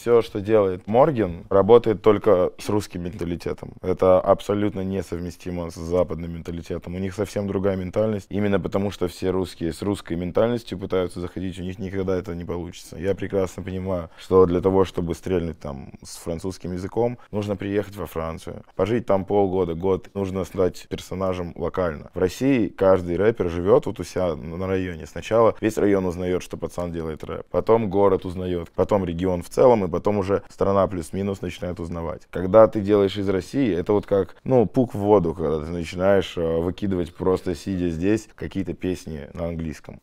Все, что делает Морген, работает только с русским менталитетом. Это абсолютно несовместимо с западным менталитетом. У них совсем другая ментальность. Именно потому, что все русские с русской ментальностью пытаются заходить, у них никогда это не получится. Я прекрасно понимаю, что для того, чтобы стрельнуть там с французским языком, нужно приехать во Францию, пожить там полгода, год. Нужно стать персонажем локально. В России каждый рэпер живет вот у себя на районе. Сначала весь район узнает, что пацан делает рэп. Потом город узнает. Потом регион в целом и потом уже страна плюс-минус начинает узнавать. Когда ты делаешь из России, это вот как, ну, пук в воду, когда ты начинаешь э, выкидывать просто сидя здесь какие-то песни на английском.